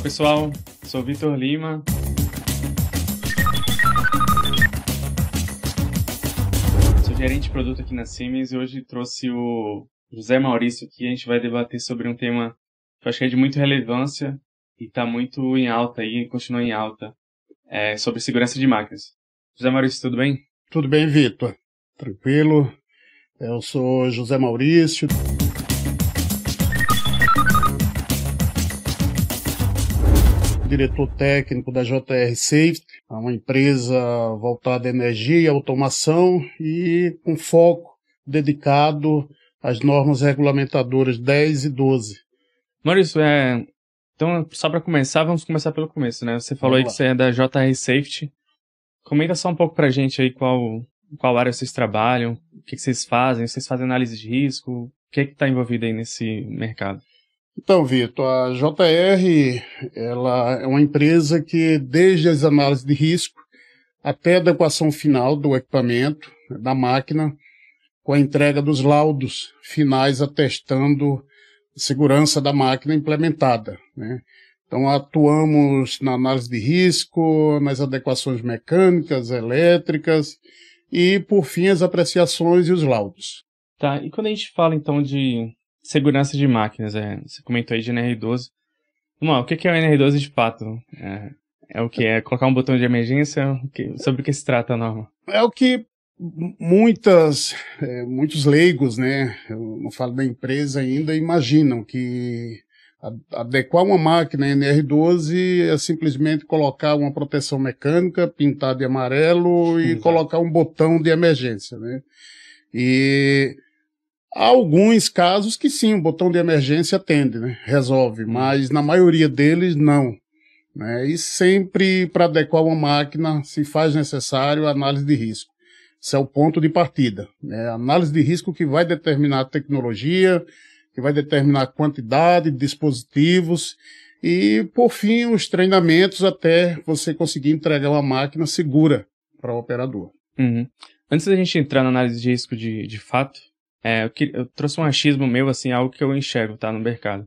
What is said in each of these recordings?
Olá pessoal, sou Vitor Lima. Sou gerente de produto aqui na Siemens e hoje trouxe o José Maurício aqui. A gente vai debater sobre um tema que eu acho que é de muita relevância e está muito em alta aí, continua em alta, é sobre segurança de máquinas. José Maurício, tudo bem? Tudo bem, Vitor. Tranquilo. Eu sou José Maurício. diretor técnico da JR Safety, é uma empresa voltada à energia e automação e com foco dedicado às normas regulamentadoras 10 e 12. Maurício, é... então só para começar, vamos começar pelo começo, né? Você falou vamos aí lá. que você é da JR Safety. Comenta só um pouco a gente aí qual, qual área vocês trabalham, o que, vocês fazem, vocês fazem análise de risco, o que é está envolvido aí nesse mercado? Então, Vitor, a JR ela é uma empresa que, desde as análises de risco até a adequação final do equipamento, da máquina, com a entrega dos laudos finais atestando a segurança da máquina implementada. Né? Então, atuamos na análise de risco, nas adequações mecânicas, elétricas e, por fim, as apreciações e os laudos. Tá, e quando a gente fala então de Segurança de máquinas, é. você comentou aí de NR12. Vamos lá, o que é o NR12 de fato? É, é, o que? É colocar um botão de emergência? O que, sobre o que se trata a norma? É o que muitas, é, muitos leigos, né, eu não falo da empresa ainda, imaginam que adequar uma máquina NR12 é simplesmente colocar uma proteção mecânica pintada de amarelo e Exato. colocar um botão de emergência, né? E Há alguns casos que sim, o botão de emergência atende, né? resolve, mas na maioria deles não. Né? E sempre para adequar uma máquina, se faz necessário análise de risco. Esse é o ponto de partida. Né? Análise de risco que vai determinar a tecnologia, que vai determinar a quantidade de dispositivos e, por fim, os treinamentos até você conseguir entregar uma máquina segura para o operador. Uhum. Antes da gente entrar na análise de risco de, de fato, é, eu, que, eu, trouxe um achismo meu, assim, algo que eu enxergo, tá, no mercado.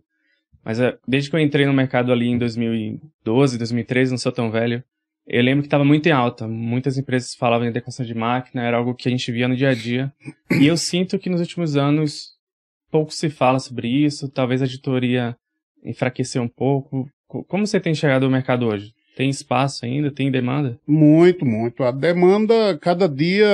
Mas é, desde que eu entrei no mercado ali em 2012, 2013, não sou tão velho, eu lembro que estava muito em alta. Muitas empresas falavam em adequação de máquina, era algo que a gente via no dia a dia. E eu sinto que nos últimos anos pouco se fala sobre isso, talvez a editoria enfraqueceu um pouco. Como você tem enxergado o mercado hoje? Tem espaço ainda? Tem demanda? Muito, muito. A demanda, cada dia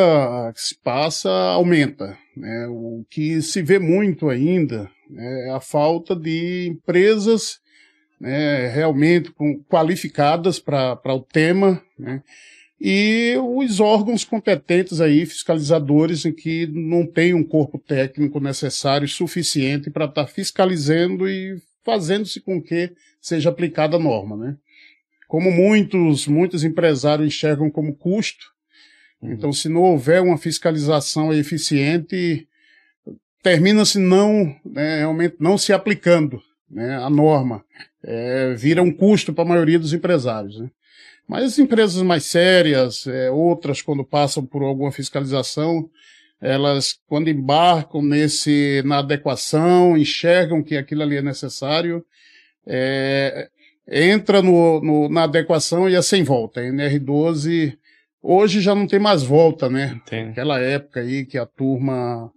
que se passa, aumenta. Né? O que se vê muito ainda né, é a falta de empresas né, realmente qualificadas para o tema, né? e os órgãos competentes aí, fiscalizadores, em que não tem um corpo técnico necessário suficiente para estar tá fiscalizando e fazendo-se com que seja aplicada a norma, né? como muitos, muitos empresários enxergam como custo. Uhum. Então, se não houver uma fiscalização eficiente, termina-se não, né, realmente não se aplicando né, a norma. É, vira um custo para a maioria dos empresários. Né? Mas empresas mais sérias, é, outras, quando passam por alguma fiscalização, elas, quando embarcam nesse, na adequação, enxergam que aquilo ali é necessário, é, entra no, no, na adequação e é sem volta. A NR12 hoje já não tem mais volta, né? Tem. Aquela época aí que a turma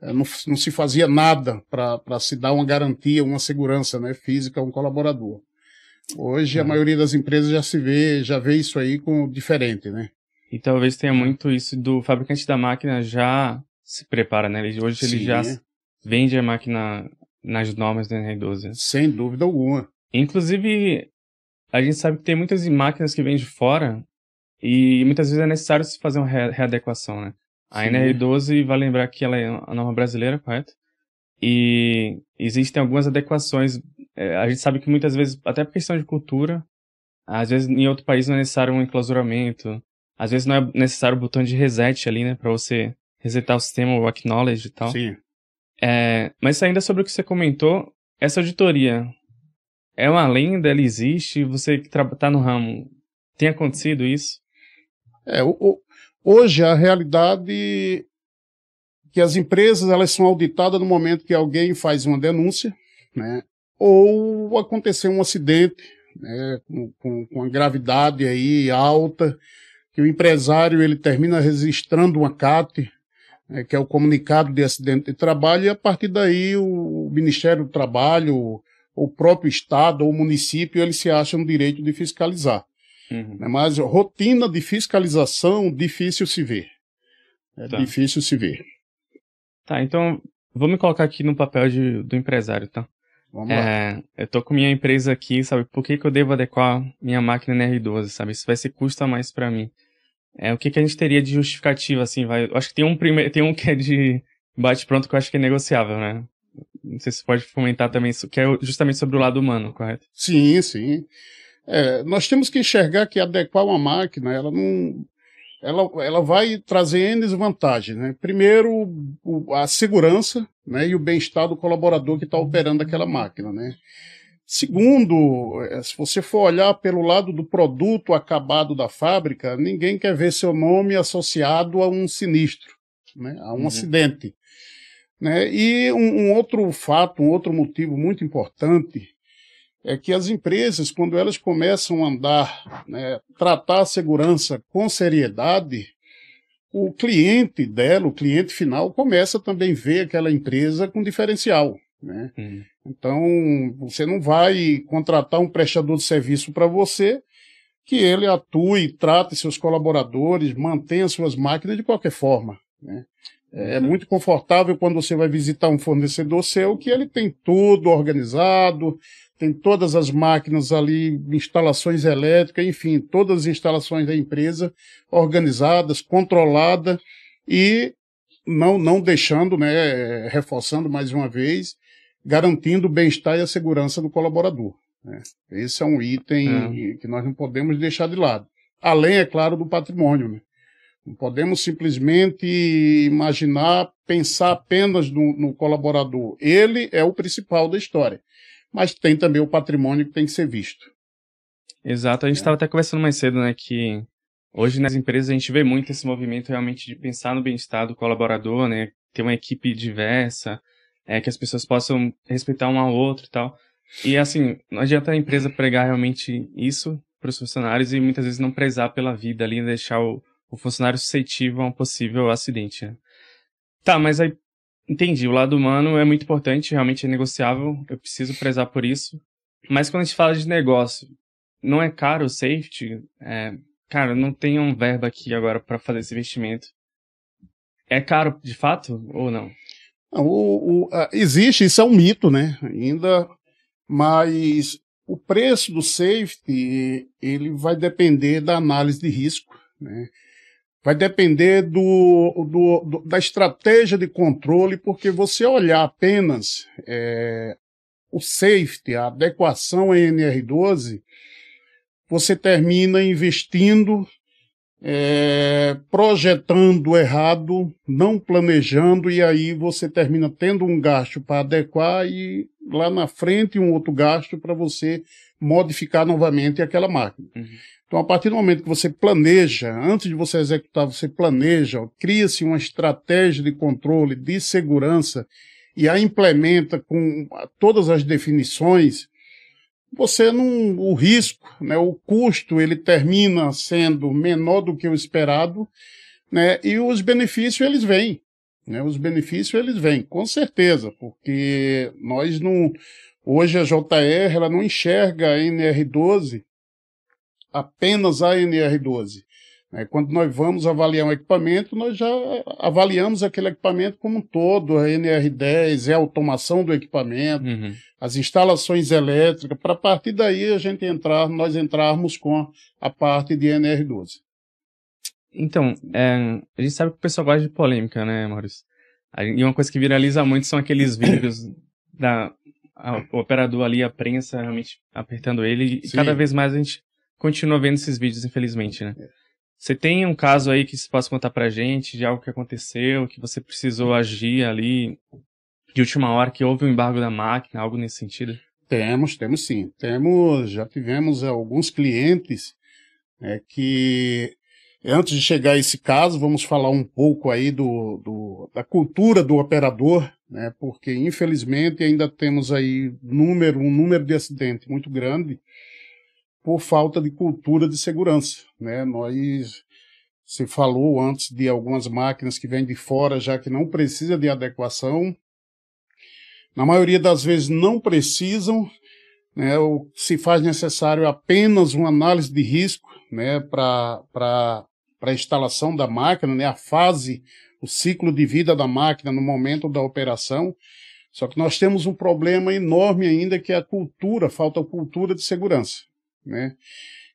eh, não, não se fazia nada para se dar uma garantia, uma segurança né, física a um colaborador. Hoje é. a maioria das empresas já se vê, já vê isso aí com diferente, né? E talvez tenha muito isso do fabricante da máquina já se prepara, né? Hoje Sim. ele já é. vende a máquina nas normas da NR12. Né? Sem dúvida alguma. Inclusive, a gente sabe que tem muitas máquinas que vêm de fora e muitas vezes é necessário se fazer uma readequação, né? A Sim. NR12, vai lembrar que ela é a norma brasileira, correto? E existem algumas adequações. É, a gente sabe que muitas vezes, até por questão de cultura, às vezes em outro país não é necessário um enclausuramento, às vezes não é necessário o botão de reset ali, né? Pra você resetar o sistema, o acknowledge e tal. Sim. É, mas ainda é sobre o que você comentou, essa auditoria, é uma lenda, ela existe, você que está no ramo, tem acontecido isso? É, o, o, hoje a realidade que as empresas elas são auditadas no momento que alguém faz uma denúncia, né? Ou aconteceu um acidente né, com, com, com uma gravidade aí alta, que o empresário ele termina registrando uma CAT, né, que é o comunicado de acidente de trabalho, e a partir daí o Ministério do Trabalho, o próprio Estado ou município eles se acham no direito de fiscalizar. Uhum. Né, mas rotina de fiscalização, difícil se ver. É tá. difícil se ver. Tá, então vou me colocar aqui no papel de, do empresário, tá? Vamos é, lá. Eu tô com minha empresa aqui, sabe? Por que, que eu devo adequar minha máquina nr 12 sabe? Isso vai ser custa mais para mim. É, o que, que a gente teria de justificativa, assim, vai? acho que tem um primeiro, tem um que é de bate pronto que eu acho que é negociável, né? Não sei se você pode comentar também, que é justamente sobre o lado humano, correto? Sim, sim. É, nós temos que enxergar que adequar uma máquina, ela não. Ela, ela vai trazer N vantagens. Né? Primeiro, o, a segurança né? e o bem-estar do colaborador que está operando aquela máquina. Né? Segundo, é, se você for olhar pelo lado do produto acabado da fábrica, ninguém quer ver seu nome associado a um sinistro, né? a um uhum. acidente. Né? E um, um outro fato, um outro motivo muito importante é que as empresas, quando elas começam a andar, né, tratar a segurança com seriedade, o cliente dela, o cliente final, começa também a ver aquela empresa com diferencial. Né? Hum. Então, você não vai contratar um prestador de serviço para você que ele atue, trate seus colaboradores, mantenha suas máquinas de qualquer forma. Né? É muito confortável quando você vai visitar um fornecedor seu que ele tem tudo organizado, tem todas as máquinas ali, instalações elétricas, enfim, todas as instalações da empresa organizadas, controladas e não, não deixando, né, reforçando mais uma vez, garantindo o bem-estar e a segurança do colaborador. Né? Esse é um item é. que nós não podemos deixar de lado. Além, é claro, do patrimônio. Né? Não podemos simplesmente imaginar, pensar apenas no, no, colaborador. Ele é o principal da história. Mas tem também o patrimônio que tem que ser visto. Exato. A gente estava é. até conversando mais cedo, né, que hoje nas empresas a gente vê muito esse movimento realmente de pensar no bem-estar do colaborador, né, ter uma equipe diversa, é, que as pessoas possam respeitar um ao outro e tal. E assim, não adianta a empresa pregar realmente isso para os funcionários e muitas vezes não prezar pela vida ali, deixar o, o funcionário suscetível a um possível acidente. Né? Tá, mas aí entendi, o lado humano é muito importante, realmente é negociável, eu preciso prezar por isso. Mas quando a gente fala de negócio, não é caro o safety? É, cara, não tenho um verbo aqui agora para fazer esse investimento. É caro de fato ou não? O, o, existe, isso é um mito, né? Ainda, mas o preço do safety ele vai depender da análise de risco, né? Vai depender do, do, do, da estratégia de controle, porque você olhar apenas é, o safety, a adequação à NR12, você termina investindo, é, projetando errado, não planejando, e aí você termina tendo um gasto para adequar e lá na frente um outro gasto para você modificar novamente aquela máquina. Uhum. Então, a partir do momento que você planeja, antes de você executar, você planeja, cria-se uma estratégia de controle, de segurança, e a implementa com todas as definições, você não. O risco, né, o custo, ele termina sendo menor do que o esperado, né, e os benefícios, eles vêm. Né, os benefícios, eles vêm, com certeza, porque nós não Hoje a JR ela não enxerga a NR12 apenas a NR12. Né? Quando nós vamos avaliar um equipamento, nós já eh, avaliamos aquele equipamento como um todo, a NR10, é a automação do equipamento, uhum. as instalações elétricas, para a partir daí a gente entrar, nós entrarmos com a parte de NR12. Então, é, a gente sabe que o pessoal gosta de polêmica, né, Maurício? E uma coisa que viraliza muito são aqueles vídeos da, a, o operador ali, a prensa realmente apertando ele. E cada vez mais a gente continua vendo esses vídeos, infelizmente, né? É. Você tem um caso aí que você possa contar pra gente de algo que aconteceu, que você precisou agir ali de última hora, que houve um embargo da máquina, algo nesse sentido? Temos, temos sim. Temos, já tivemos alguns clientes é, que Antes de chegar a esse caso, vamos falar um pouco aí do, do, da cultura do operador, né? porque infelizmente ainda temos aí número, um número de acidentes muito grande por falta de cultura de segurança. Né? Nós se falou antes de algumas máquinas que vêm de fora, já que não precisa de adequação. Na maioria das vezes não precisam, né, se faz necessário é apenas uma análise de risco né, para para a instalação da máquina, né, a fase, o ciclo de vida da máquina no momento da operação. Só que nós temos um problema enorme ainda que é a cultura, falta cultura de segurança, né?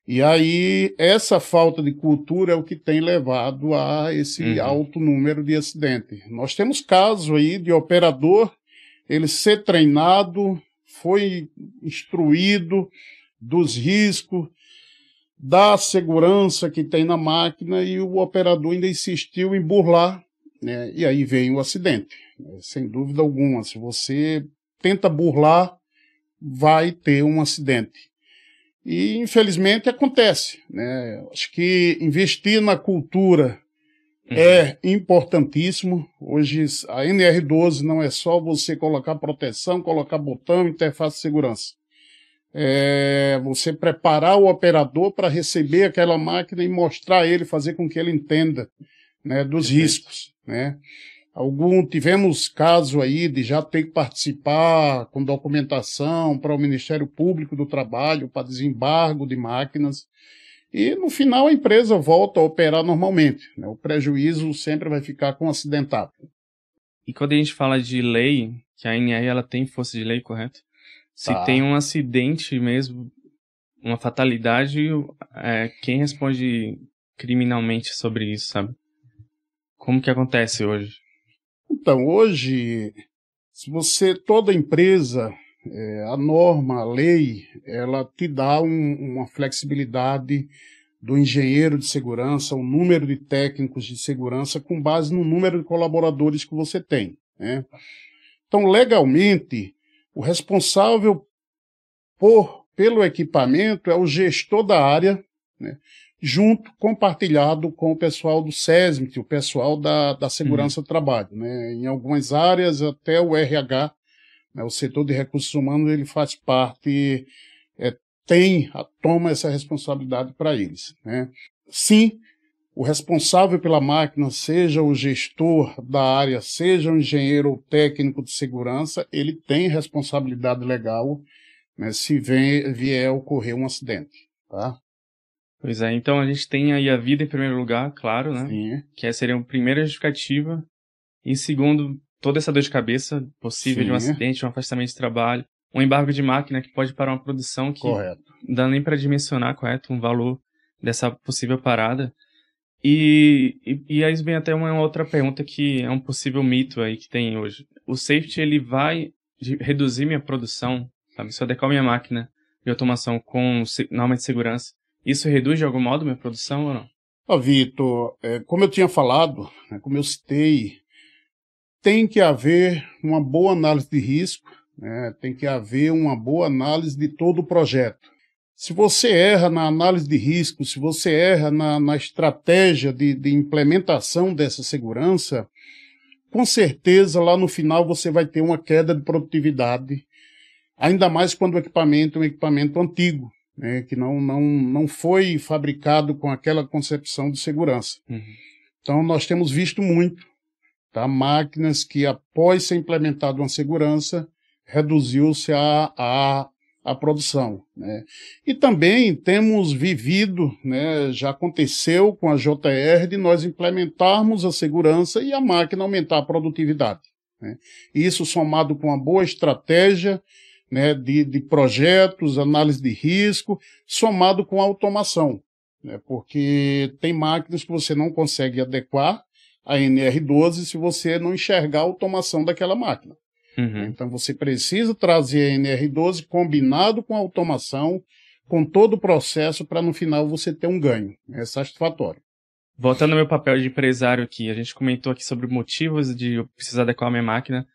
E aí essa falta de cultura é o que tem levado a esse uhum. alto número de acidentes. Nós temos casos aí de operador ele ser treinado, foi instruído dos riscos, da segurança que tem na máquina e o operador ainda insistiu em burlar, né? e aí vem o acidente. É, sem dúvida alguma, se você tenta burlar, vai ter um acidente. E infelizmente acontece. Né? Acho que investir na cultura uhum. é importantíssimo. Hoje a NR12 não é só você colocar proteção, colocar botão, interface de segurança é, você preparar o operador para receber aquela máquina e mostrar ele, fazer com que ele entenda né, dos Perfeito. riscos. Né? Algum, tivemos caso aí de já ter que participar com documentação para o Ministério Público do Trabalho, para desembargo de máquinas. E no final a empresa volta a operar normalmente. Né? O prejuízo sempre vai ficar com o acidentado. E quando a gente fala de lei, que a NR ela tem força de lei, correto? Se tá. tem um acidente mesmo, uma fatalidade, é, quem responde criminalmente sobre isso, sabe? Como que acontece hoje? Então, hoje, se você, toda empresa, é, a norma, a lei, ela te dá um, uma flexibilidade do engenheiro de segurança, o número de técnicos de segurança, com base no número de colaboradores que você tem. Né? Então, legalmente, o responsável por pelo equipamento é o gestor da área, né, junto, compartilhado com o pessoal do SESMIT, é o pessoal da, da Segurança do uhum. Trabalho. Né, em algumas áreas, até o RH, né, o setor de recursos humanos, ele faz parte, é, tem, toma essa responsabilidade para eles. Né. Sim, o responsável pela máquina, seja o gestor da área, seja o engenheiro ou técnico de segurança, ele tem responsabilidade legal né, se vem, vier ocorrer um acidente. Tá? Pois é, então a gente tem aí a vida em primeiro lugar, claro, né? Sim. Que seria a primeira justificativa. Em segundo, toda essa dor de cabeça possível Sim. de um acidente, um afastamento de trabalho, um embargo de máquina que pode parar uma produção que correto. não dá nem para dimensionar, correto, um valor dessa possível parada. E, e, e, aí vem até uma outra pergunta que é um possível mito aí que tem hoje. O safety ele vai reduzir minha produção, sabe? Se eu adequar minha máquina de automação com norma de segurança, isso reduz de algum modo minha produção ou não? Ó, Vitor, é, como eu tinha falado, né, como eu citei, tem que haver uma boa análise de risco, né, tem que haver uma boa análise de todo o projeto. Se você erra na análise de risco, se você erra na, na estratégia de, de implementação dessa segurança, com certeza lá no final você vai ter uma queda de produtividade, ainda mais quando o equipamento é um equipamento antigo, né, que não, não, não foi fabricado com aquela concepção de segurança. Uhum. Então nós temos visto muito tá, máquinas que após ser implementada uma segurança, reduziu-se a, a a produção. Né? E também temos vivido, né, já aconteceu com a JR, de nós implementarmos a segurança e a máquina aumentar a produtividade. Né? Isso somado com uma boa estratégia né, de, de projetos, análise de risco, somado com a automação. Né? Porque tem máquinas que você não consegue adequar a NR12 se você não enxergar a automação daquela máquina. Uhum. Então você precisa trazer a NR12 combinado com a automação, com todo o processo, para no final você ter um ganho. É satisfatório. Voltando ao meu papel de empresário aqui, a gente comentou aqui sobre motivos de eu precisar adequar a minha máquina.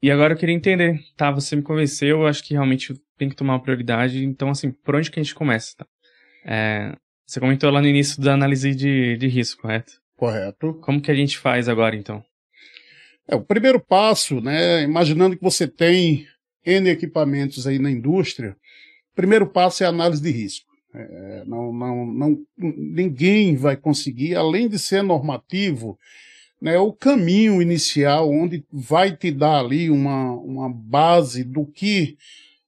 E agora eu queria entender, tá? Você me convenceu, eu acho que realmente tem que tomar uma prioridade. Então, assim, por onde que a gente começa? Tá? É, você comentou lá no início da análise de, de risco, correto? Correto. Como que a gente faz agora, então? É, o primeiro passo, né, imaginando que você tem N equipamentos aí na indústria, o primeiro passo é a análise de risco. É, não, não, não, ninguém vai conseguir, além de ser normativo, né, o caminho inicial onde vai te dar ali uma, uma base do que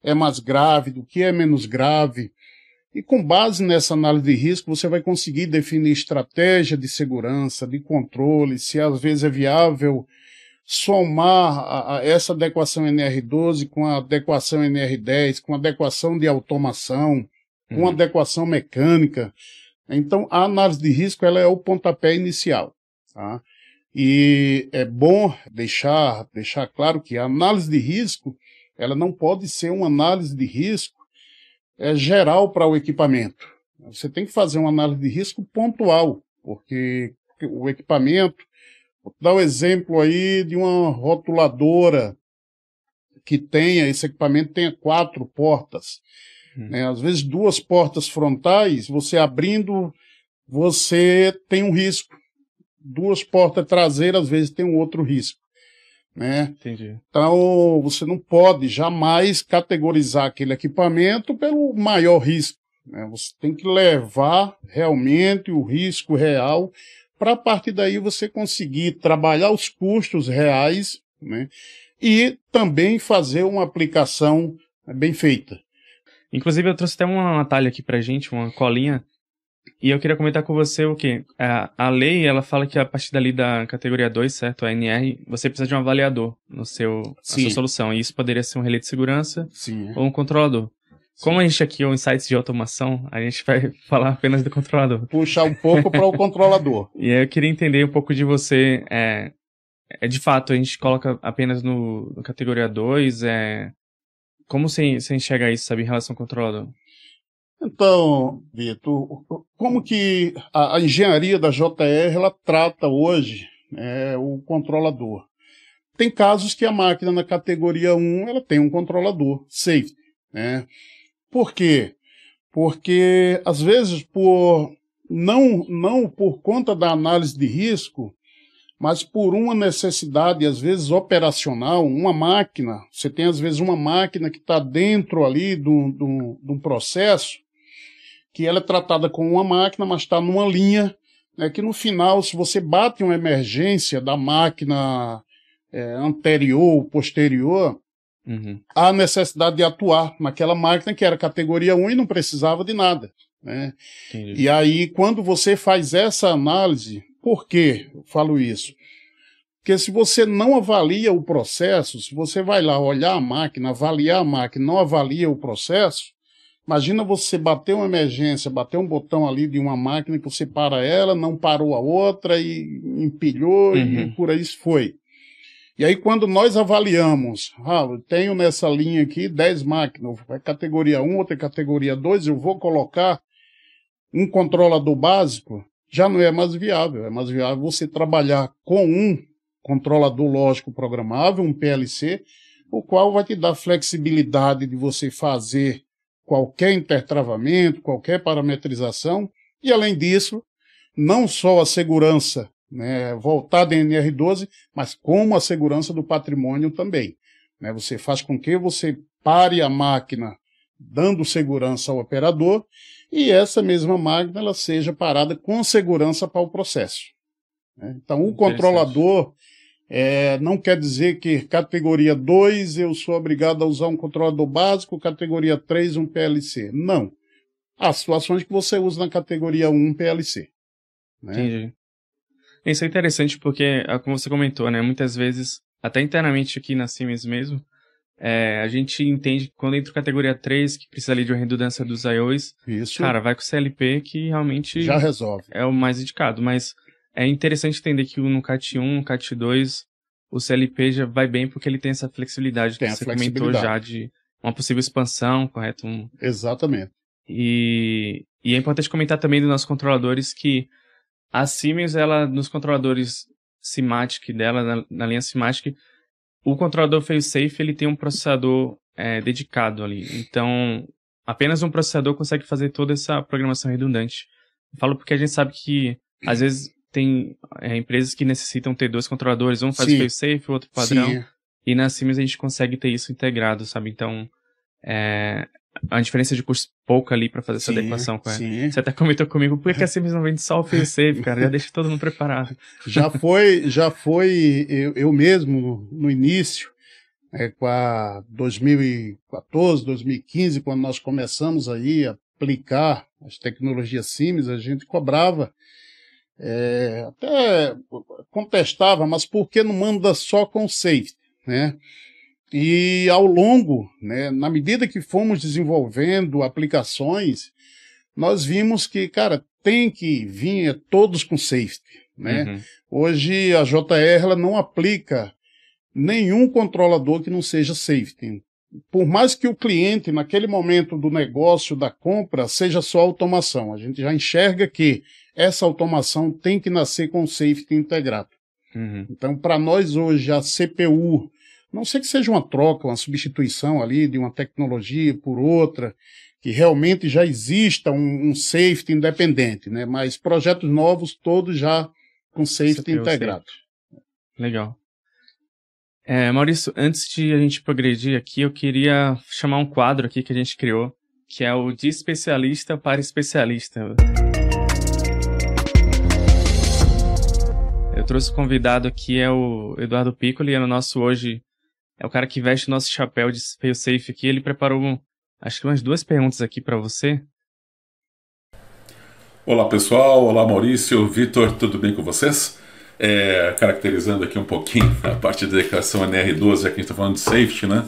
é mais grave, do que é menos grave. E com base nessa análise de risco, você vai conseguir definir estratégia de segurança, de controle, se às vezes é viável somar a, a essa adequação NR12 com a adequação NR10, com a adequação de automação, com uhum. adequação mecânica. Então, a análise de risco ela é o pontapé inicial. Tá? E é bom deixar, deixar claro que a análise de risco ela não pode ser uma análise de risco é, geral para o equipamento. Você tem que fazer uma análise de risco pontual, porque o equipamento Vou dar o um exemplo aí de uma rotuladora que tenha, esse equipamento tenha quatro portas. Hum. Né? Às vezes, duas portas frontais, você abrindo, você tem um risco. Duas portas traseiras, às vezes, tem um outro risco. Né? Entendi. Então, você não pode jamais categorizar aquele equipamento pelo maior risco. Né? Você tem que levar realmente o risco real para a partir daí você conseguir trabalhar os custos reais né, e também fazer uma aplicação né, bem feita. Inclusive, eu trouxe até uma atalho aqui para gente, uma colinha, e eu queria comentar com você o que a, é, a, lei, ela fala que a partir dali da categoria 2, certo, a NR, você precisa de um avaliador no seu, na sua solução, e isso poderia ser um relé de segurança Sim. É. ou um controlador. Como a gente aqui é um site de automação, a gente vai falar apenas do controlador. Puxar um pouco para o controlador. E eu queria entender um pouco de você. É, é de fato, a gente coloca apenas no, no categoria 2. É, como você, você enxerga isso, sabe, em relação ao controlador? Então, Vitor, como que a, a, engenharia da JR ela trata hoje é, o controlador? Tem casos que a máquina na categoria 1 ela tem um controlador, safe. Né? Por quê? Porque, às vezes, por não, não por conta da análise de risco, mas por uma necessidade, às vezes, operacional, uma máquina. Você tem, às vezes, uma máquina que está dentro ali de um processo, que ela é tratada com uma máquina, mas está numa linha, né, que no final, se você bate uma emergência da máquina é, anterior ou posterior, Uhum. Há necessidade de atuar naquela máquina que era categoria 1 e não precisava de nada. Né? E aí, quando você faz essa análise, por que eu falo isso? Porque se você não avalia o processo, se você vai lá olhar a máquina, avaliar a máquina, não avalia o processo, imagina você bater uma emergência, bater um botão ali de uma máquina que você para ela, não parou a outra e empilhou uhum. e por aí foi. E aí, quando nós avaliamos, ah, eu tenho nessa linha aqui 10 máquinas, é categoria 1, outra é categoria 2, eu vou colocar um controlador básico, já não é mais viável. É mais viável você trabalhar com um controlador lógico programável, um PLC, o qual vai te dar flexibilidade de você fazer qualquer intertravamento, qualquer parametrização, e além disso, não só a segurança né, voltada em NR12, mas com a segurança do patrimônio também. Né? Você faz com que você pare a máquina dando segurança ao operador e essa mesma máquina ela seja parada com segurança para o processo. Né? Então, o controlador é, não quer dizer que categoria 2 eu sou obrigado a usar um controlador básico, categoria 3 um PLC. Não. Há situações que você usa na categoria 1 um PLC. Né? Isso é interessante porque, ah, como você comentou, né? Muitas vezes, até internamente aqui na Siemens mesmo, é, a gente entende que quando entra categoria 3, que precisa ali de uma redundância dos IOs, Isso. cara, vai com o CLP que realmente... Já resolve. É o mais indicado, mas é interessante entender que no CAT 1, no CAT 2, o CLP já vai bem porque ele tem essa flexibilidade tem que você comentou já de uma possível expansão, correto? Um... Exatamente. E, e é importante comentar também dos nossos controladores que a Siemens, ela, nos controladores Simatic dela, na, na linha Simatic, o controlador fail-safe, ele tem um processador é, dedicado ali. Então, apenas um processador consegue fazer toda essa programação redundante. Eu falo porque a gente sabe que, às vezes, tem é, empresas que necessitam ter dois controladores, um faz fail-safe, o outro padrão. Sim. E na Siemens a gente consegue ter isso integrado, sabe? Então, é, a diferença de custo pouca ali para fazer sim, essa adequação com ela. Sim. Você até comentou comigo, por que a Sims não vende só o fail safe, cara? Já deixa todo mundo preparado. Já foi, já foi eu, eu mesmo no início, é, com a 2014, 2015, quando nós começamos aí a aplicar as tecnologias Sims, a gente cobrava é, até contestava, mas por que não manda só com safe, né? E ao longo, né, na medida que fomos desenvolvendo aplicações, nós vimos que, cara, tem que vir todos com safety. Né? Uhum. Hoje a JR não aplica nenhum controlador que não seja safety. Por mais que o cliente, naquele momento do negócio, da compra, seja só automação, a gente já enxerga que essa automação tem que nascer com safety integrado. Uhum. Então, para nós hoje, a CPU não sei que seja uma troca, uma substituição ali de uma tecnologia por outra, que realmente já exista um, um safety independente, né? Mas projetos novos todos já com safety integrado. Legal. É, Maurício, antes de a gente progredir aqui, eu queria chamar um quadro aqui que a gente criou, que é o de especialista para especialista. Eu trouxe o convidado aqui, é o Eduardo Piccoli, é o nosso hoje é o cara que veste nosso chapéu de Safe aqui. Ele preparou, acho que umas duas perguntas aqui para você. Olá, pessoal. Olá, Maurício. Vitor, tudo bem com vocês? É, caracterizando aqui um pouquinho a parte da declaração NR12, aqui a gente está falando de safety, né?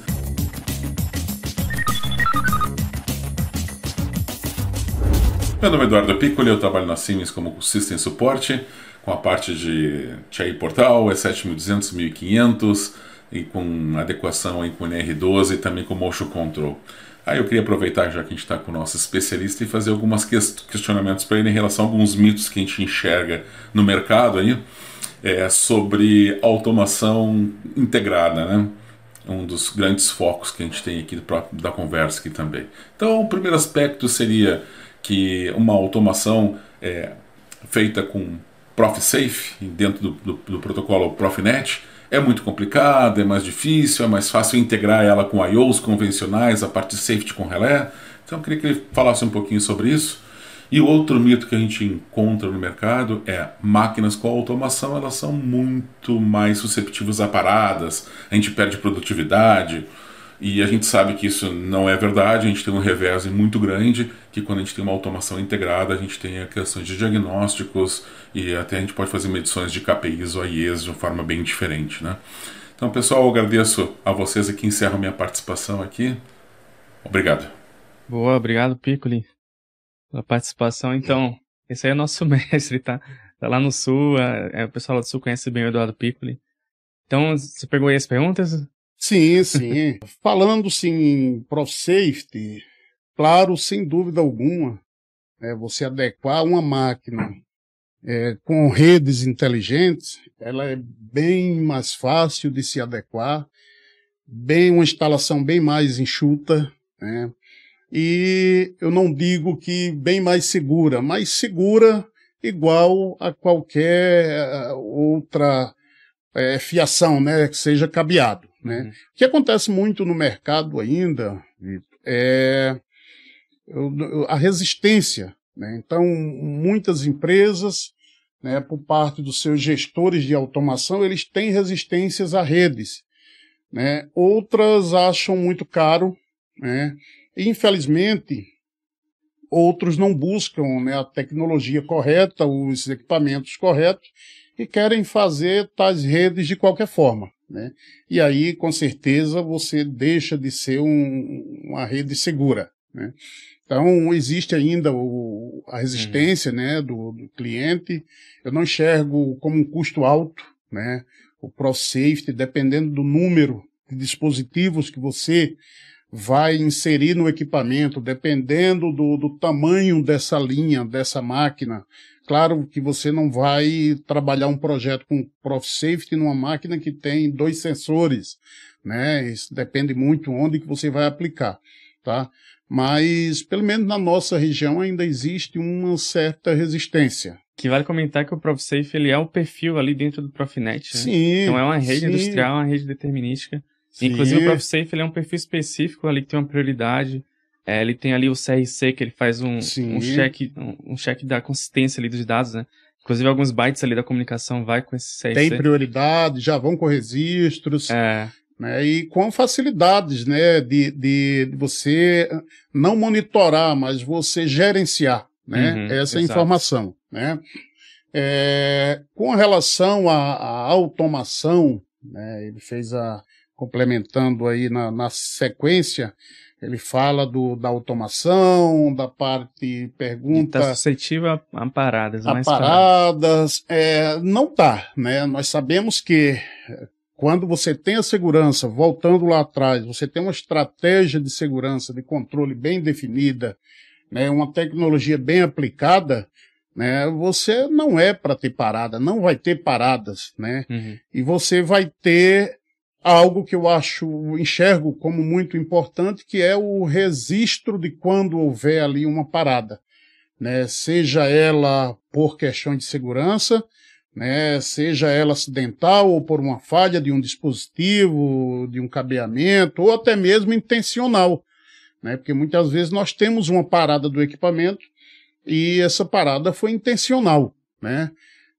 Meu nome é Eduardo Piccoli, eu trabalho na Siemens como System Support, com a parte de TI Portal, E7200, 1500 e com adequação aí com o NR12 e também com o Motion Control. Aí eu queria aproveitar, já que a gente está com o nosso especialista, e fazer alguns questionamentos para ele em relação a alguns mitos que a gente enxerga no mercado aí, é, sobre automação integrada, né? Um dos grandes focos que a gente tem aqui da conversa aqui também. Então, o primeiro aspecto seria que uma automação é, feita com ProfSafe, dentro do, do, do protocolo ProfNet, é muito complicado, é mais difícil, é mais fácil integrar ela com I/Os convencionais, a parte safety com relé. Então eu queria que ele falasse um pouquinho sobre isso. E outro mito que a gente encontra no mercado é máquinas com automação, elas são muito mais susceptíveis a paradas, a gente perde produtividade. E a gente sabe que isso não é verdade, a gente tem um reverso muito grande, que quando a gente tem uma automação integrada, a gente tem a questão de diagnósticos, e até a gente pode fazer medições de KPIs ou IEs de uma forma bem diferente, né? Então, pessoal, eu agradeço a vocês aqui, encerro minha participação aqui. Obrigado. Boa, obrigado, Piccoli, pela participação. Então, esse aí é nosso mestre, tá? Tá lá no Sul, é, é o pessoal do Sul conhece bem o Eduardo Piccoli. Então, você pegou aí as perguntas? Sim, sim. Falando-se em ProSafety, claro, sem dúvida alguma, é você adequar uma máquina é, com redes inteligentes, ela é bem mais fácil de se adequar, bem uma instalação bem mais enxuta, né? e eu não digo que bem mais segura, mas segura igual a qualquer eh, outra é, fiação, né, que seja cabeado, né. Uhum. O que acontece muito no mercado ainda, Vitor, é a resistência né? Então, muitas empresas, né, por parte dos seus gestores de automação, eles têm resistências a redes. Né? Outras acham muito caro. Né? E, infelizmente, outros não buscam né, a tecnologia correta, os equipamentos corretos e querem fazer tais redes de qualquer forma. Né? E aí, com certeza, você deixa de ser um, uma rede segura. Né? Então, existe ainda o, a resistência uhum. né, do, do, cliente. Eu não enxergo como um custo alto né, o ProSafety, dependendo do número de dispositivos que você vai inserir no equipamento, dependendo do, do tamanho dessa linha, dessa máquina. Claro que você não vai trabalhar um projeto com ProSafety numa máquina que tem dois sensores, né? Isso depende muito onde que você vai aplicar, tá? mas pelo menos na nossa região ainda existe uma certa resistência. Que vale comentar que o ProfSafe ele é o perfil ali dentro do Profinet, né? Sim. Então é uma rede sim. industrial, uma rede determinística. Sim. Inclusive o ProfSafe ele é um perfil específico ali que tem uma prioridade. É, ele tem ali o CRC que ele faz um, um cheque um, um cheque da consistência ali dos dados, né? Inclusive, alguns bytes ali da comunicação vai com esse CRC. Tem prioridade, já vão com registros. É. Né, e com facilidades né, de, de, você não monitorar, mas você gerenciar né, uhum, essa exato. informação. Né? É, com relação à, automação, né, ele fez a. complementando aí na, na sequência, ele fala do, da automação, da parte pergunta. Está suscetível a, a paradas, a mais paradas. paradas. É, não tá, né? Nós sabemos que quando você tem a segurança, voltando lá atrás, você tem uma estratégia de segurança, de controle bem definida, né, uma tecnologia bem aplicada, né, você não é para ter parada, não vai ter paradas, né? Uhum. E você vai ter algo que eu acho, enxergo como muito importante, que é o registro de quando houver ali uma parada, né? Seja ela por questão de segurança, né, seja ela acidental ou por uma falha de um dispositivo, de um cabeamento, ou até mesmo intencional. Né, porque muitas vezes nós temos uma parada do equipamento e essa parada foi intencional. Né?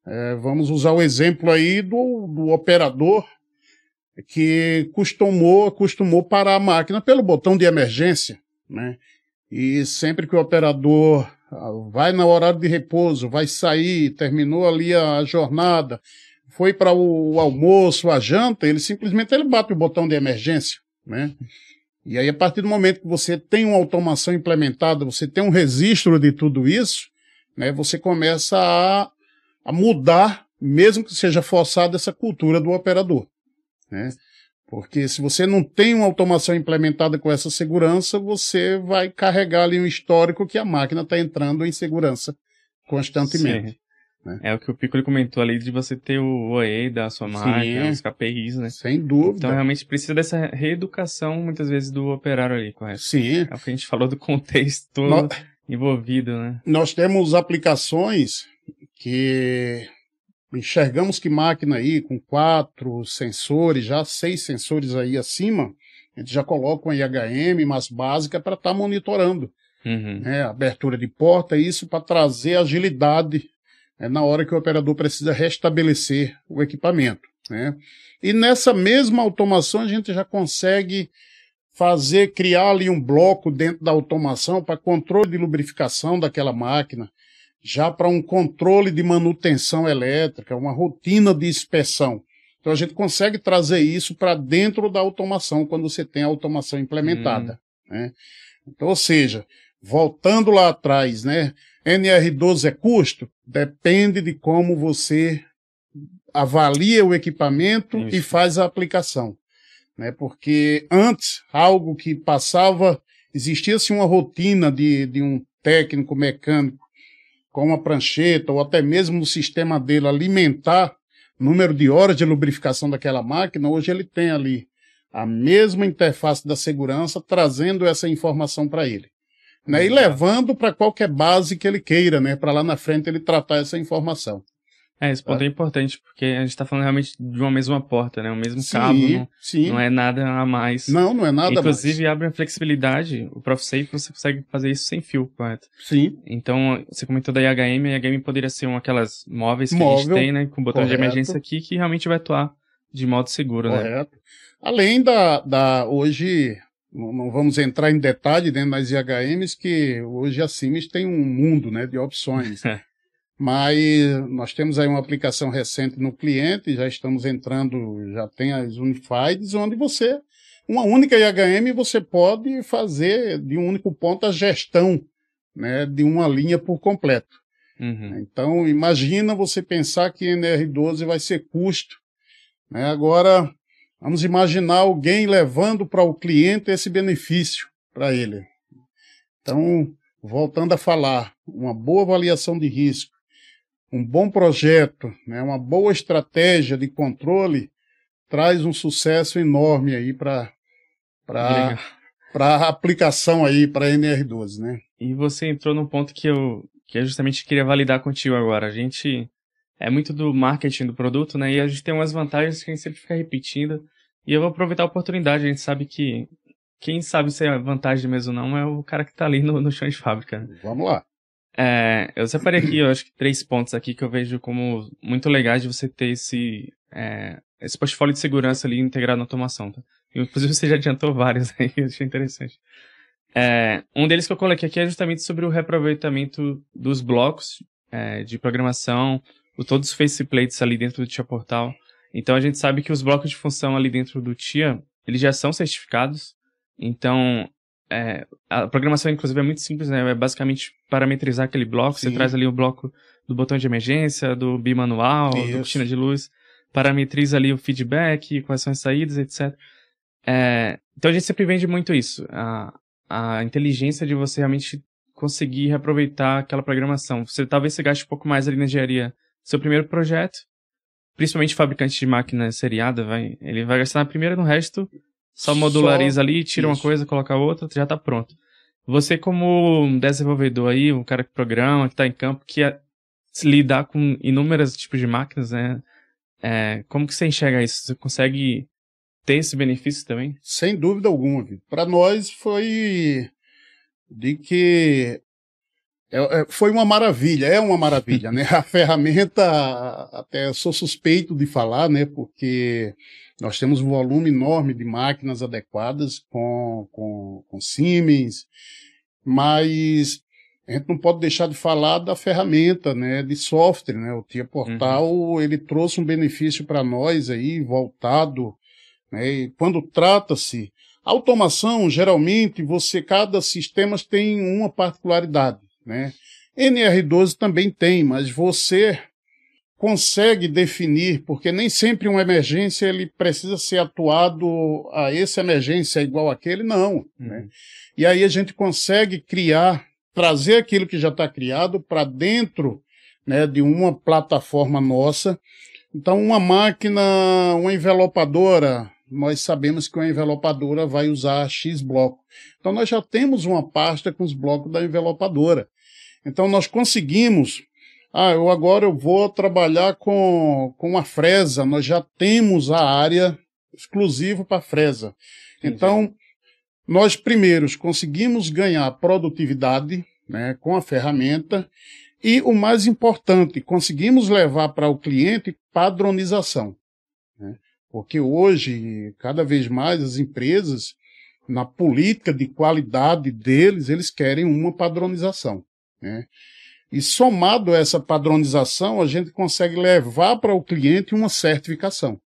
É, vamos usar o exemplo aí do, do operador que costumou, costumou parar a máquina pelo botão de emergência. Né? E sempre que o operador vai no horário de repouso, vai sair, terminou ali a jornada, foi para o almoço, a janta, ele simplesmente ele bate o botão de emergência, né? E aí, a partir do momento que você tem uma automação implementada, você tem um registro de tudo isso, né, você começa a, a mudar, mesmo que seja forçada, essa cultura do operador. Né? Porque se você não tem uma automação implementada com essa segurança, você vai carregar ali um histórico que a máquina está entrando em segurança constantemente. Né? É o que o Piccoli comentou ali de você ter o OE da sua máquina, os KPIs, né? Sem dúvida. Então realmente precisa dessa reeducação, muitas vezes, do operário ali, correto? Sim. É o que a gente falou do contexto Nós... envolvido, né? Nós temos aplicações que enxergamos que máquina aí com quatro sensores, já seis sensores aí acima, a gente já coloca uma IHM mais básica para estar tá monitorando. Uhum. Né, abertura de porta, isso para trazer agilidade né, na hora que o operador precisa restabelecer o equipamento. Né? E nessa mesma automação a gente já consegue fazer, criar ali um bloco dentro da automação para controle de lubrificação daquela máquina, já para um controle de manutenção elétrica, uma rotina de inspeção. Então a gente consegue trazer isso para dentro da automação quando você tem a automação implementada. Hum. Né? Então, ou seja, voltando lá atrás, né? NR12 é custo? Depende de como você avalia o equipamento isso. e faz a aplicação. Né? Porque antes, algo que passava, existia-se uma rotina de, de um técnico mecânico com a prancheta ou até mesmo no sistema dele alimentar número de horas de lubrificação daquela máquina, hoje ele tem ali a mesma interface da segurança trazendo essa informação para ele. Né, e uhum. levando para qualquer base que ele queira, né, para lá na frente ele tratar essa informação. É, esse ponto é, é importante, porque a gente tá falando realmente de uma mesma porta, né? O mesmo sim, cabo. Não, sim. não é nada a mais. Não, não é nada Inclusive, a mais. Inclusive, abre a flexibilidade. O ProfSafe você consegue fazer isso sem fio, correto? Sim. Então, você comentou da IHM, a IHM poderia ser uma aquelas móveis que Móvel, a gente tem, né? Com botão correto. de emergência aqui, que realmente vai atuar de modo seguro, correto. né? Correto. Além da, da hoje, não vamos entrar em detalhe dentro né, das IHMs, que hoje a Siemens tem um mundo né, de opções. Mas nós temos aí uma aplicação recente no cliente, já estamos entrando, já tem as Unifieds, onde você, uma única IHM, você pode fazer de um único ponto a gestão né, de uma linha por completo. Uhum. Então, imagina você pensar que NR12 vai ser custo. Né? Agora, vamos imaginar alguém levando para o cliente esse benefício para ele. Então, voltando a falar, uma boa avaliação de risco, um bom projeto, né, uma boa estratégia de controle, traz um sucesso enorme aí para para para aplicação aí para NR12, né? E você entrou num ponto que eu que eu justamente queria validar contigo agora. A gente é muito do marketing do produto, né? E a gente tem umas vantagens que a gente sempre fica repetindo. E eu vou aproveitar a oportunidade. A gente sabe que quem sabe se é vantagem mesmo ou não é o cara que está ali no, no chão de fábrica. Né? Vamos lá. É, eu separei aqui, eu acho que três pontos aqui que eu vejo como muito legais de você ter esse, é, esse portfólio de segurança ali integrado na automação. Tá? Inclusive você já adiantou vários aí, eu achei interessante. É, um deles que eu coloquei aqui é justamente sobre o reaproveitamento dos blocos é, de programação, o, todos os faceplates ali dentro do TIA Portal. Então a gente sabe que os blocos de função ali dentro do TIA, eles já são certificados, então é, a programação, inclusive, é muito simples, né? É basicamente parametrizar aquele bloco. Sim. Você traz ali o bloco do botão de emergência, do bimanual, Isso. da cortina de luz. Parametriza ali o feedback, quais são as saídas, etc. É, então a gente sempre vende muito isso, a, a inteligência de você realmente conseguir reaproveitar aquela programação. Você talvez você gaste um pouco mais ali na engenharia seu primeiro projeto, principalmente fabricante de máquina seriada, vai, ele vai gastar na primeira, no resto só modulariza Só ali, tira isso. uma coisa, coloca outra, já tá pronto. Você como desenvolvedor aí, um cara que programa, que tá em campo, que é lidar com inúmeros tipos de máquinas, né? É, como que você enxerga isso? Você consegue ter esse benefício também? Sem dúvida alguma. Para nós foi de que é, é, foi uma maravilha, é uma maravilha, né? A ferramenta, até sou suspeito de falar, né? Porque nós temos um volume enorme de máquinas adequadas com, com, com Siemens, mas a gente não pode deixar de falar da ferramenta, né? De software, né? O Tia uhum. Portal, uhum. ele trouxe um benefício para nós aí, voltado, né? E quando trata-se, automação, geralmente, você, cada sistema tem uma particularidade. Né? NR12 também tem, mas você consegue definir, porque nem sempre uma emergência ele precisa ser atuado a essa emergência igual aquele, não. Né? Uhum. Né? E aí a gente consegue criar, trazer aquilo que já está criado para dentro né, de uma plataforma nossa. Então, uma máquina, uma envelopadora, nós sabemos que uma envelopadora vai usar X bloco. Então, nós já temos uma pasta com os blocos da envelopadora. Então nós conseguimos. Ah, eu agora eu vou trabalhar com, com a fresa. Nós já temos a área exclusiva para fresa. Entendi. Então, nós primeiros conseguimos ganhar produtividade né, com a ferramenta e o mais importante, conseguimos levar para o cliente padronização. Né? Porque hoje, cada vez mais, as empresas, na política de qualidade deles, eles querem uma padronização. Né? E somado a essa padronização, a gente consegue levar para o cliente uma certificação,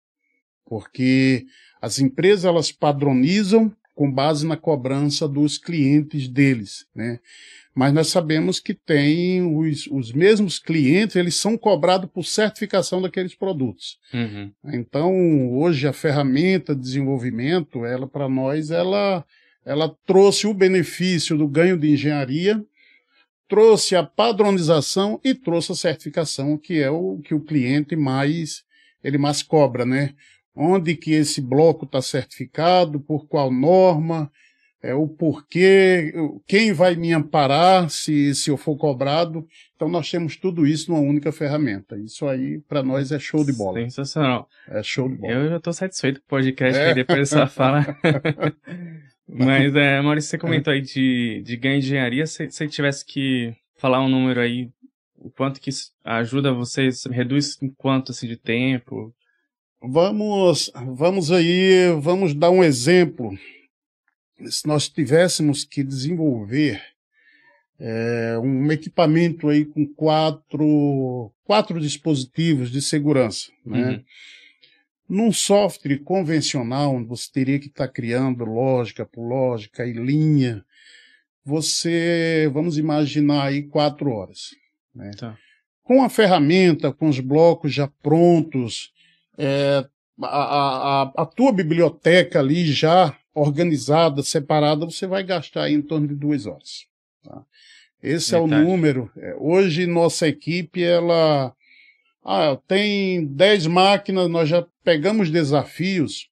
porque as empresas elas padronizam com base na cobrança dos clientes deles, né? Mas nós sabemos que tem os, os mesmos clientes, eles são cobrados por certificação daqueles produtos. Uhum. Então, hoje a ferramenta de desenvolvimento, ela para nós, ela, ela trouxe o benefício do ganho de engenharia, trouxe a padronização e trouxe a certificação, que é o que o cliente mais ele mais cobra, né? Onde que esse bloco está certificado, por qual norma, é, o porquê, quem vai me amparar se, se eu for cobrado. Então, nós temos tudo isso numa única ferramenta. Isso aí, para nós, é show de bola. Sensacional. É show de bola. Eu já estou satisfeito com o podcast, é. depois dessa fala. Mas, é, Maurício, você comentou é. aí de, de ganho de engenharia. Se você tivesse que falar um número aí, o quanto que isso ajuda vocês, reduz em quanto, assim, de tempo? Vamos, vamos aí, vamos dar um exemplo. Se nós tivéssemos que desenvolver é, um equipamento aí com quatro, quatro dispositivos de segurança, né? Uhum. Num software convencional, onde você teria que estar tá criando lógica por lógica e linha, você, vamos imaginar aí, quatro horas. Né? Tá. Com a ferramenta, com os blocos já prontos, é, a, a, a, tua biblioteca ali já organizada, separada, você vai gastar em torno de duas horas. Tá? Esse Metade. é o número. É, hoje, nossa equipe, ela ah, tem 10 máquinas, nós já pegamos desafios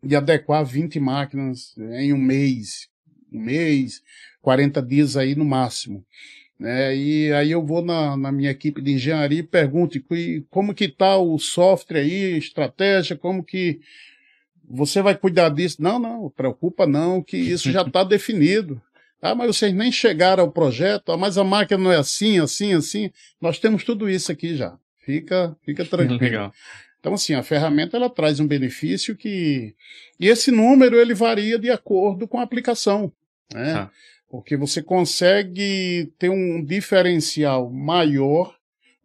de adequar 20 máquinas em um mês, um mês, 40 dias aí no máximo. É, e aí eu vou na, na, minha equipe de engenharia e pergunto como que está o software aí, estratégia, como que você vai cuidar disso? Não, não, preocupa não, que isso já está definido. Ah, mas vocês nem chegaram ao projeto, ah, mas a máquina não é assim, assim, assim. Nós temos tudo isso aqui já. Fica, fica tranquilo. Legal. Então, assim, a ferramenta ela traz um benefício que. E esse número ele varia de acordo com a aplicação. Né? Tá. Porque você consegue ter um diferencial maior,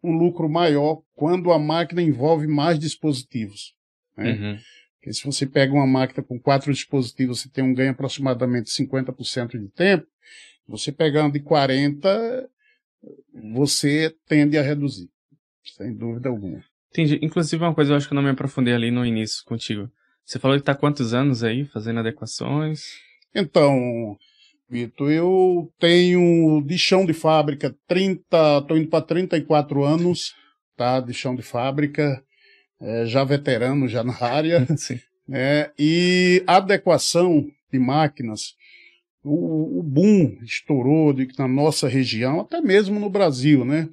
um lucro maior, quando a máquina envolve mais dispositivos. Né? Uhum. Porque se você pega uma máquina com quatro dispositivos, você tem um ganho aproximadamente 50% de tempo. Você pegando de 40, você tende a reduzir. Sem dúvida alguma. Entendi. Inclusive, uma coisa eu acho que eu não me aprofundei ali no início contigo. Você falou que está quantos anos aí fazendo adequações? Então, Vitor, eu tenho de chão de fábrica 30, estou indo para 34 anos, tá? De chão de fábrica, é, já veterano, já na área. Sim. É, e adequação de máquinas, o, o boom estourou de, na nossa região, até mesmo no Brasil, né?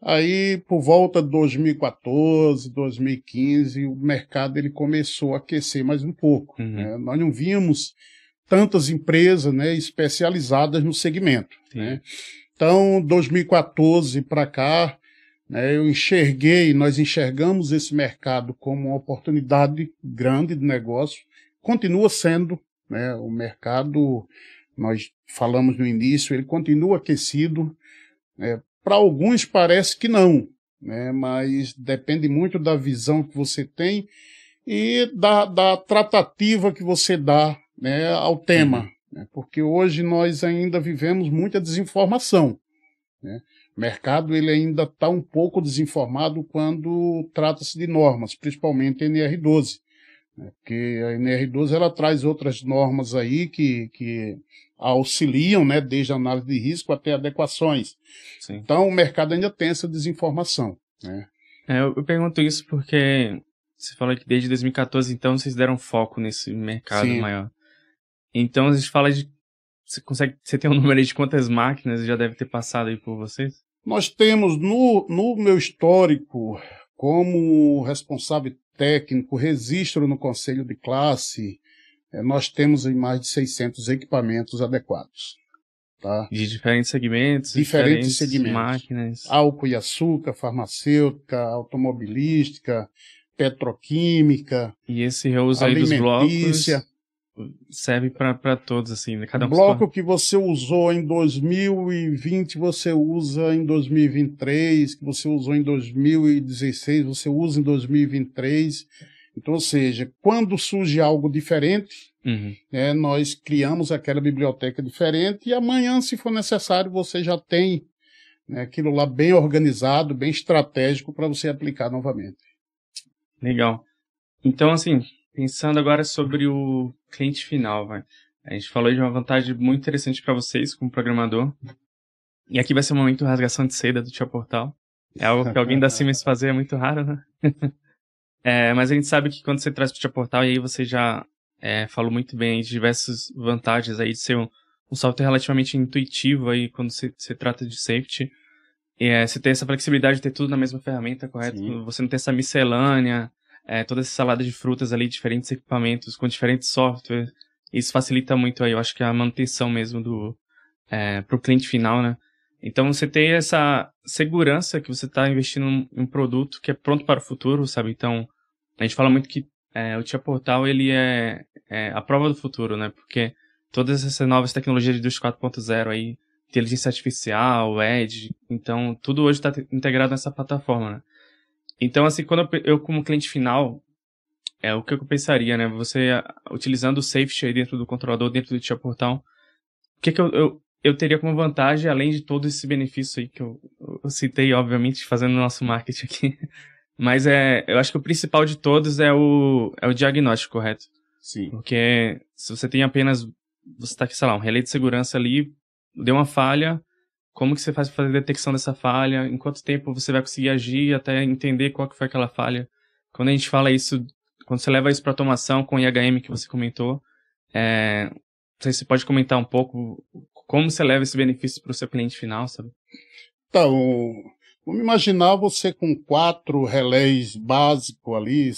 Aí, por volta de 2014, 2015, o mercado ele começou a aquecer mais um pouco. Uhum. Né? Nós não vimos tantas empresas né, especializadas no segmento. Né? Então, 2014 para cá, né, eu enxerguei, nós enxergamos esse mercado como uma oportunidade grande de negócio. Continua sendo, né, o mercado, nós falamos no início, ele continua aquecido. Né, para alguns parece que não, né? mas depende muito da visão que você tem e da, da tratativa que você dá né, ao tema. Uhum. Né? Porque hoje nós ainda vivemos muita desinformação. Né? O mercado ele ainda está um pouco desinformado quando trata-se de normas, principalmente NR12. Né? Porque a NR12 ela traz outras normas aí que, que auxiliam, né, desde a análise de risco até adequações. Sim. Então, o mercado ainda tem essa desinformação. Né? É, eu, pergunto isso porque você falou que desde 2014, então, vocês deram foco nesse mercado Sim. maior. Então, a gente fala de. Você consegue. Você tem um número aí de quantas máquinas já deve ter passado aí por vocês? Nós temos no, no meu histórico, como responsável técnico, registro no conselho de classe, é, nós temos mais de 600 equipamentos adequados. Tá? De diferentes segmentos, diferentes, diferentes segmentos. máquinas. Álcool e açúcar, farmacêutica, automobilística, petroquímica. E esse reuso aí dos blocos serve para todos, assim, né? Cada um bloco que você usou em 2020, você usa em 2023, que você usou em 2016, você usa em 2023 então, ou seja, quando surge algo diferente, uhum. né, nós criamos aquela biblioteca diferente e amanhã, se for necessário, você já tem né, aquilo lá bem organizado, bem estratégico para você aplicar novamente. Legal. Então, assim, pensando agora sobre o cliente final, vai. a gente falou de uma vantagem muito interessante para vocês como programador. E aqui vai ser o um momento de rasgação de seda do Tia Portal. É algo que alguém da Siemens fazer, é muito raro, né? É, mas a gente sabe que quando você traz para o portal, e aí você já é, falou muito bem de diversas vantagens aí de ser um, um software relativamente intuitivo aí quando se, se trata de safety. É, você tem essa flexibilidade de ter tudo na mesma ferramenta, correto? Sim. Você não tem essa miscelânea, é, toda essa salada de frutas ali, diferentes equipamentos com diferentes softwares. Isso facilita muito aí, eu acho que é a manutenção mesmo do é, para o cliente final, né? Então você tem essa segurança que você está investindo em um produto que é pronto para o futuro, sabe? Então a gente fala muito que é, o Tia Portal ele é, é, a prova do futuro, né? Porque todas essas novas tecnologias de 4.0 aí, inteligência artificial, Edge, então tudo hoje está integrado nessa plataforma, né? Então, assim, quando eu, eu como cliente final, é o que eu pensaria, né? Você ah, utilizando o safety aí dentro do controlador, dentro do Tia Portal, o que, que eu, eu, eu, teria como vantagem, além de todo esse benefício aí que eu, eu citei, obviamente, fazendo o nosso marketing aqui? Mas é, eu acho que o principal de todos é o, é o diagnóstico, correto? Sim. Porque se você tem apenas, você tá aqui, sei lá, um relé de segurança ali, deu uma falha, como que você faz para fazer a detecção dessa falha? Em quanto tempo você vai conseguir agir até entender qual que foi aquela falha? Quando a gente fala isso, quando você leva isso para automação com o IHM que você comentou, é, você pode comentar um pouco como você leva esse benefício para o seu cliente final, sabe? Então, Vamos imaginar você com quatro relés básico ali,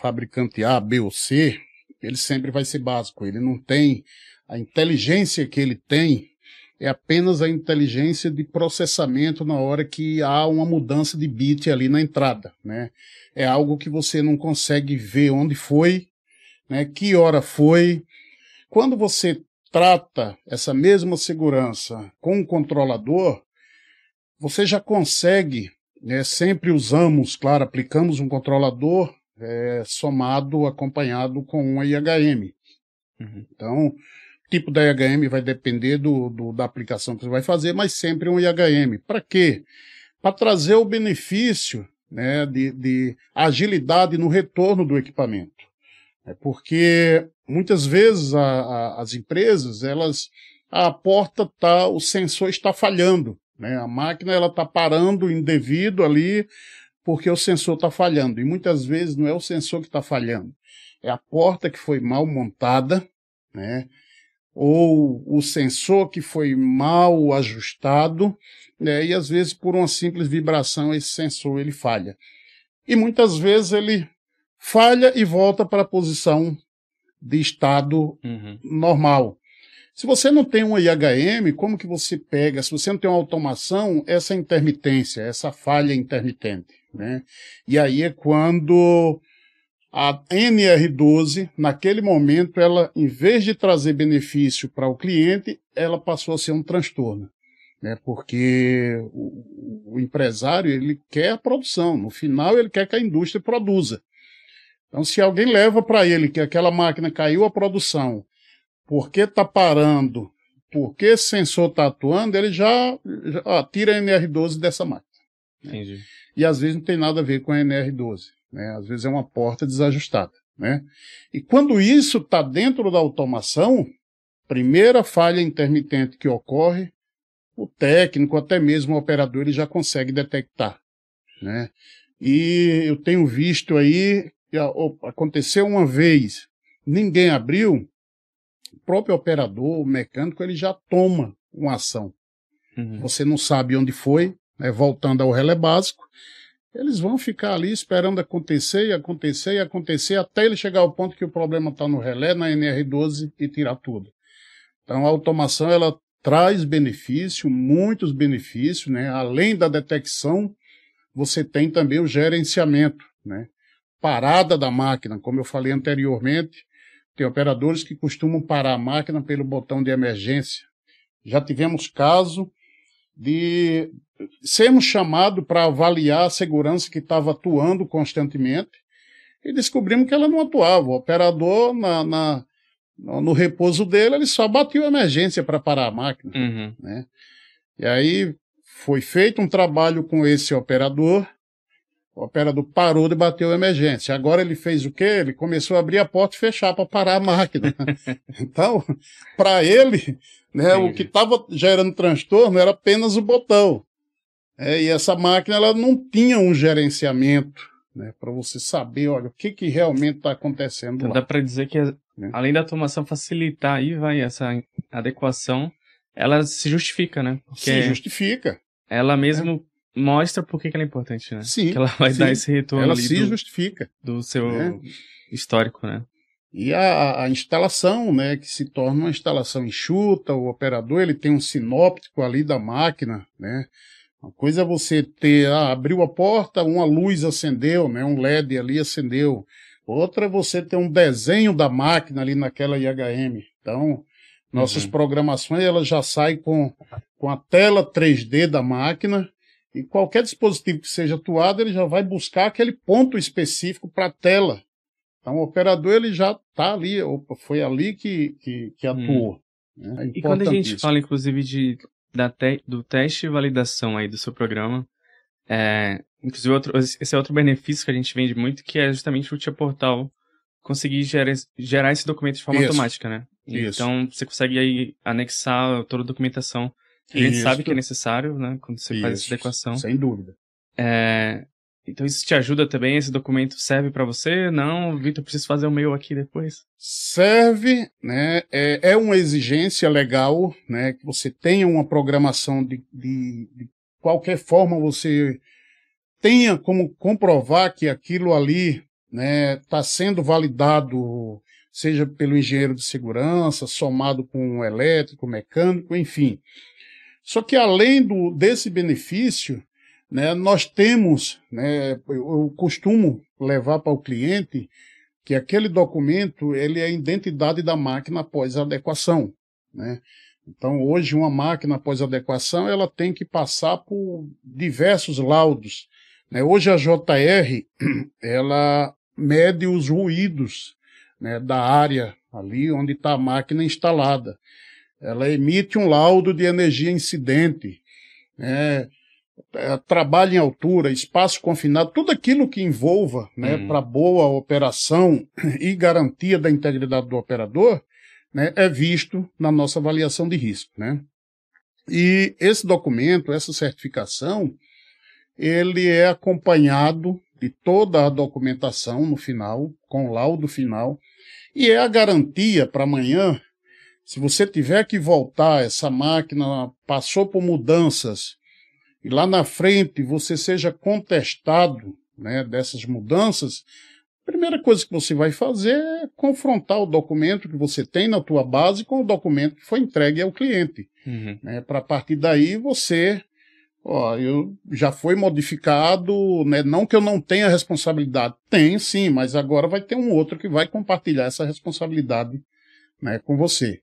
fabricante A, B ou C, ele sempre vai ser básico, ele não tem a inteligência que ele tem é apenas a inteligência de processamento na hora que há uma mudança de bit ali na entrada, né? É algo que você não consegue ver onde foi, né? Que hora foi. Quando você trata essa mesma segurança com o controlador, você já consegue, né, sempre usamos, claro, aplicamos um controlador é, somado, acompanhado com um IHM. Uhum. Então, o tipo da IHM vai depender do, do, da aplicação que você vai fazer, mas sempre um IHM. Para quê? Para trazer o benefício né, de, de agilidade no retorno do equipamento. É porque muitas vezes a, a, as empresas, elas a porta tá, o sensor está falhando. Né? A máquina ela está parando indevido ali porque o sensor está falhando. E muitas vezes não é o sensor que está falhando, é a porta que foi mal montada, né? ou o sensor que foi mal ajustado, né? e às vezes por uma simples vibração esse sensor ele falha. E muitas vezes ele falha e volta para a posição de estado uhum. normal. Se você não tem um IHM, como que você pega? Se você não tem uma automação, essa intermitência, essa falha intermitente, né? E aí é quando a NR12, naquele momento, ela, em vez de trazer benefício para o cliente, ela passou a ser um transtorno. Né? Porque o, o, empresário ele quer a produção, no final ele quer que a indústria produza. Então, se alguém leva para ele que aquela máquina caiu a produção por que está parando, por que esse sensor está atuando, ele já, já ó, tira a NR12 dessa máquina. Né? Entendi. E às vezes não tem nada a ver com a NR12. Né? Às vezes é uma porta desajustada. Né? E quando isso está dentro da automação, primeira falha intermitente que ocorre, o técnico, até mesmo o operador, ele já consegue detectar. Né? E eu tenho visto aí, aconteceu uma vez, ninguém abriu, próprio operador, o mecânico, ele já toma uma ação. Uhum. Você não sabe onde foi, né? voltando ao relé básico, eles vão ficar ali esperando acontecer e acontecer e acontecer até ele chegar ao ponto que o problema está no relé, na NR12 e tirar tudo. Então a automação ela traz benefício, muitos benefícios, né? Além da detecção, você tem também o gerenciamento, né? Parada da máquina, como eu falei anteriormente, tem operadores que costumam parar a máquina pelo botão de emergência. Já tivemos caso de sermos chamados para avaliar a segurança que estava atuando constantemente e descobrimos que ela não atuava. O operador, na, na no repouso dele, ele só bateu a emergência para parar a máquina. Uhum. Né? E aí foi feito um trabalho com esse operador o operador parou de bater o emergência. Agora ele fez o quê? Ele começou a abrir a porta e fechar para parar a máquina. então, para ele, né, o que estava gerando transtorno era apenas o botão. É, e essa máquina ela não tinha um gerenciamento né, para você saber, olha, o que, que realmente está acontecendo então, lá. Dá para dizer que, né? além da automação facilitar aí, vai, essa adequação, ela se justifica, né? Porque se justifica. Ela mesmo mostra por que, ela é importante, né? Sim. Que ela vai sim. dar esse retorno ela ali se do, justifica. Do seu né? histórico, né? E a, a, instalação, né, que se torna uma instalação enxuta, o operador ele tem um sinóptico ali da máquina, né? Uma coisa é você ter, ah, abriu a porta, uma luz acendeu, né, um LED ali acendeu. Outra é você ter um desenho da máquina ali naquela IHM. Então, nossas uhum. programações elas já saem com, com a tela 3D da máquina e qualquer dispositivo que seja atuado, ele já vai buscar aquele ponto específico para a tela. Então, o operador ele já está ali, opa, foi ali que, que, que hum. atuou. Hum. É e quando a gente fala, inclusive, de, da te, do teste e validação aí do seu programa, é, inclusive outro, esse é outro benefício que a gente vende muito, que é justamente o Tia Portal conseguir gerar, gerar esse documento de forma Isso. automática, né? Isso. Então, você consegue aí anexar toda a documentação a gente Isso. sabe que é necessário, né? Quando você Isso. faz essa adequação. Sem dúvida. É, então isso te ajuda também? Esse documento serve para você? Não, Vitor, preciso fazer o meu aqui depois. Serve, né? É, é, uma exigência legal, né? Que você tenha uma programação de, de, de qualquer forma você tenha como comprovar que aquilo ali, né, está sendo validado, seja pelo engenheiro de segurança, somado com o elétrico, mecânico, enfim. Só que além do, desse benefício, né, nós temos, né, eu costumo levar para o cliente que aquele documento ele é a identidade da máquina após adequação. Né? Então, hoje, uma máquina após adequação ela tem que passar por diversos laudos. Né? Hoje, a JR ela mede os ruídos né, da área ali onde está a máquina instalada ela emite um laudo de energia incidente, né? É, trabalho em altura, espaço confinado, tudo aquilo que envolva né, uhum. para boa operação e garantia da integridade do operador, né, é visto na nossa avaliação de risco. Né? E esse documento, essa certificação, ele é acompanhado de toda a documentação no final, com laudo final, e é a garantia para amanhã se você tiver que voltar, essa máquina passou por mudanças e lá na frente você seja contestado né, dessas mudanças, a primeira coisa que você vai fazer é confrontar o documento que você tem na tua base com o documento que foi entregue ao cliente. Uhum. Né, Para partir daí você. Ó, eu já foi modificado, né, não que eu não tenha responsabilidade. Tem sim, mas agora vai ter um outro que vai compartilhar essa responsabilidade né, com você.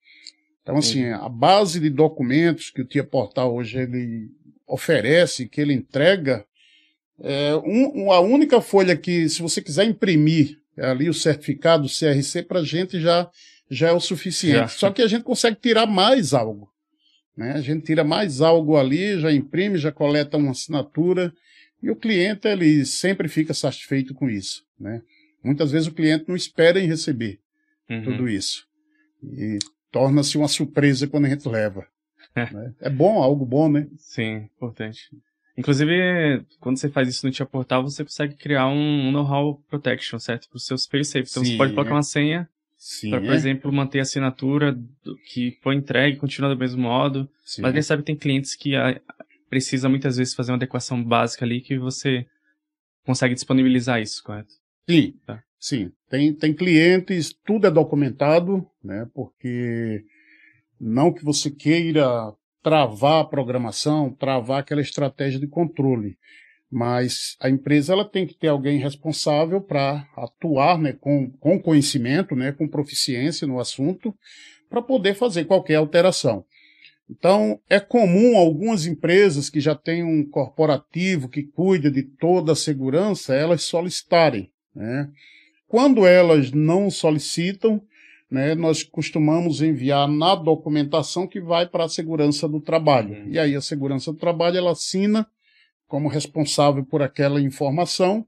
Então, assim, uhum. a base de documentos que o Tia Portal hoje ele oferece, que ele entrega, é um, a única folha que, se você quiser imprimir é ali o certificado CRC, para a gente já, já é o suficiente. Já. Só que a gente consegue tirar mais algo. Né? A gente tira mais algo ali, já imprime, já coleta uma assinatura, e o cliente ele sempre fica satisfeito com isso. Né? Muitas vezes o cliente não espera em receber uhum. tudo isso. E torna-se uma surpresa quando a gente leva. É. Né? É bom, algo bom, né? Sim, importante. Inclusive, quando você faz isso no Tia Portal, você consegue criar um know-how protection, certo? Para os seus fail-safe. Então Sim, você pode colocar uma senha para, por é? exemplo, manter a assinatura que foi entregue, continua do mesmo modo. Sim. Mas quem sabe tem clientes que ah, precisa muitas vezes fazer uma adequação básica ali que você consegue disponibilizar isso, correto? Sim. Tá. Sim, tem, tem clientes, tudo é documentado, né? Porque não que você queira travar a programação, travar aquela estratégia de controle, mas a empresa ela tem que ter alguém responsável para atuar, né, com, com conhecimento, né, com proficiência no assunto, para poder fazer qualquer alteração. Então, é comum algumas empresas que já têm um corporativo que cuida de toda a segurança, elas solicitarem, né? Quando elas não solicitam, né, nós costumamos enviar na documentação que vai para a segurança do trabalho. Uhum. E aí a segurança do trabalho ela assina como responsável por aquela informação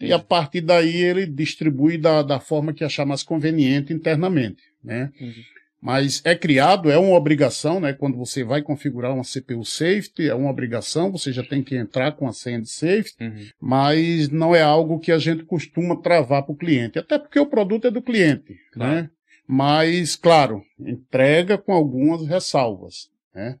e a partir daí ele distribui da, da forma que achar mais conveniente internamente, né? Uhum mas é criado, é uma obrigação, né? Quando você vai configurar uma CPU safety, é uma obrigação, você já tem que entrar com a senha de safety, uhum. mas não é algo que a gente costuma travar para o cliente, até porque o produto é do cliente, né? claro. né? Mas, claro, entrega com algumas ressalvas, né?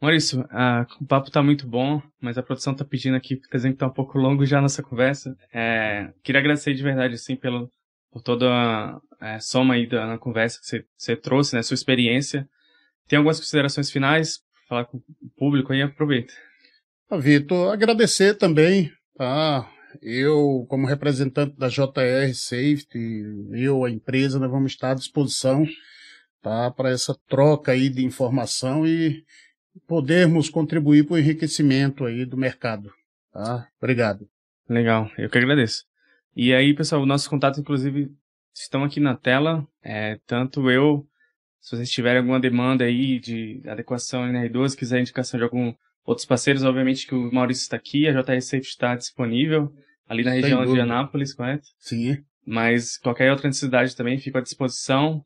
Maurício, ah, o papo está muito bom, mas a produção está pedindo aqui, porque tá exemplo, que está um pouco longo já nessa conversa. É, queria agradecer de verdade, assim, pelo, por toda a é, soma aí da, na conversa que você trouxe, né, sua experiência. Tem algumas considerações finais? Falar com o público aí, aproveita. Ah, Vitor, agradecer também, tá? Eu, como representante da JR Safety, eu, a empresa, nós né, vamos estar à disposição tá, para essa troca aí de informação e podermos contribuir para o enriquecimento aí do mercado. Tá? Obrigado. Legal, eu que agradeço. E aí, pessoal, o nosso contato, inclusive, estão aqui na tela. É, tanto eu, se vocês tiverem alguma demanda aí de adequação NR12, quiser indicação de algum outros parceiros, obviamente que o Maurício está aqui, a JR Safe está disponível ali na região de Anápolis, correto? Sim. Mas qualquer outra necessidade também fico à disposição.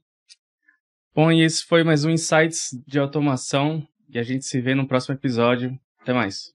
Bom, e esse foi mais um Insights de Automação e a gente se vê no próximo episódio. Até mais.